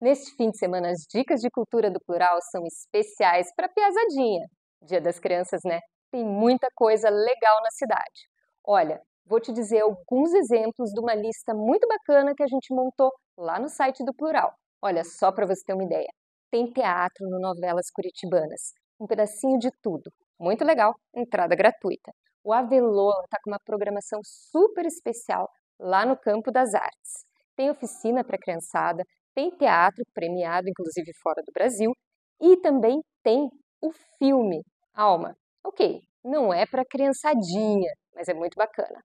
Neste fim de semana, as dicas de cultura do plural são especiais para Piazadinha. Dia das Crianças, né? Tem muita coisa legal na cidade. Olha, vou te dizer alguns exemplos de uma lista muito bacana que a gente montou lá no site do Plural. Olha, só para você ter uma ideia. Tem teatro no Novelas Curitibanas. Um pedacinho de tudo. Muito legal, entrada gratuita. O Avelô está com uma programação super especial lá no Campo das Artes. Tem oficina para criançada, tem teatro, premiado inclusive fora do Brasil, e também tem o filme Alma. Ok, não é para criançadinha, mas é muito bacana.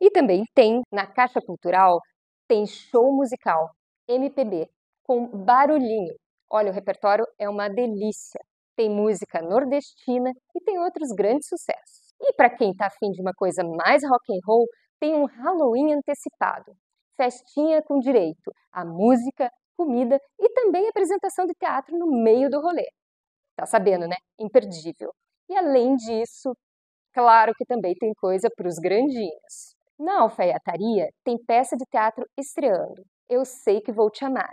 E também tem, na Caixa Cultural, tem show musical, MPB, com barulhinho. Olha, o repertório é uma delícia. Tem música nordestina e tem outros grandes sucessos. E para quem está afim de uma coisa mais rock and roll, tem um Halloween antecipado festinha com direito a música, comida e também apresentação de teatro no meio do rolê. Tá sabendo, né? Imperdível. E além disso, claro que também tem coisa para os grandinhos. Na alfaiataria tem peça de teatro estreando. Eu sei que vou te amar.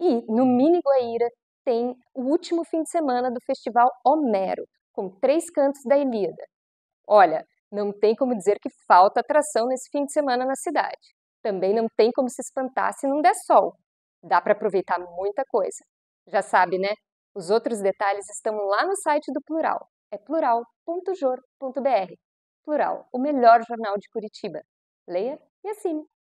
E no Mini Guaíra tem o último fim de semana do Festival Homero, com três cantos da Ilíada. Olha, não tem como dizer que falta atração nesse fim de semana na cidade também não tem como se espantar se não der sol. Dá para aproveitar muita coisa. Já sabe, né? Os outros detalhes estão lá no site do Plural. É plural.jor.br. Plural, o melhor jornal de Curitiba. Leia e assine.